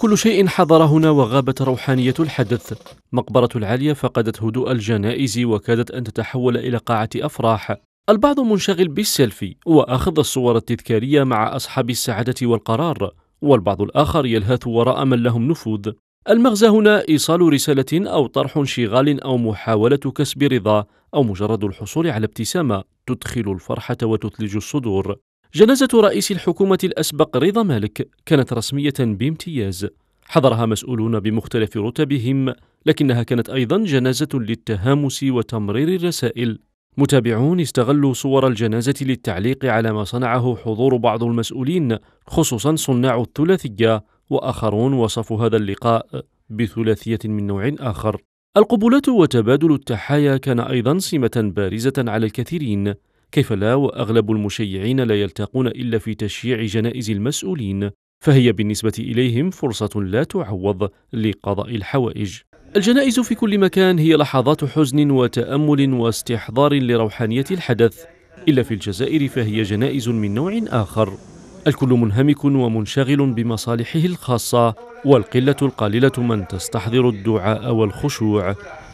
كل شيء حضر هنا وغابت روحانية الحدث مقبرة العالية فقدت هدوء الجنائز وكادت أن تتحول إلى قاعة أفراح البعض منشغل بالسيلفي وأخذ الصور التذكارية مع أصحاب السعادة والقرار والبعض الآخر يلهث وراء من لهم نفوذ المغزى هنا إيصال رسالة أو طرح انشغال أو محاولة كسب رضا أو مجرد الحصول على ابتسامة تدخل الفرحة وتثلج الصدور جنازة رئيس الحكومة الأسبق رضا مالك كانت رسمية بامتياز حضرها مسؤولون بمختلف رتبهم لكنها كانت أيضا جنازة للتهامس وتمرير الرسائل متابعون استغلوا صور الجنازة للتعليق على ما صنعه حضور بعض المسؤولين خصوصا صناع الثلاثية وآخرون وصفوا هذا اللقاء بثلاثية من نوع آخر القبولات وتبادل التحايا كان أيضا سمة بارزة على الكثيرين كيف لا واغلب المشيعين لا يلتقون الا في تشييع جنائز المسؤولين فهي بالنسبه اليهم فرصه لا تعوض لقضاء الحوائج الجنائز في كل مكان هي لحظات حزن وتامل واستحضار لروحانيه الحدث الا في الجزائر فهي جنائز من نوع اخر الكل منهمك ومنشغل بمصالحه الخاصه والقله القليله من تستحضر الدعاء والخشوع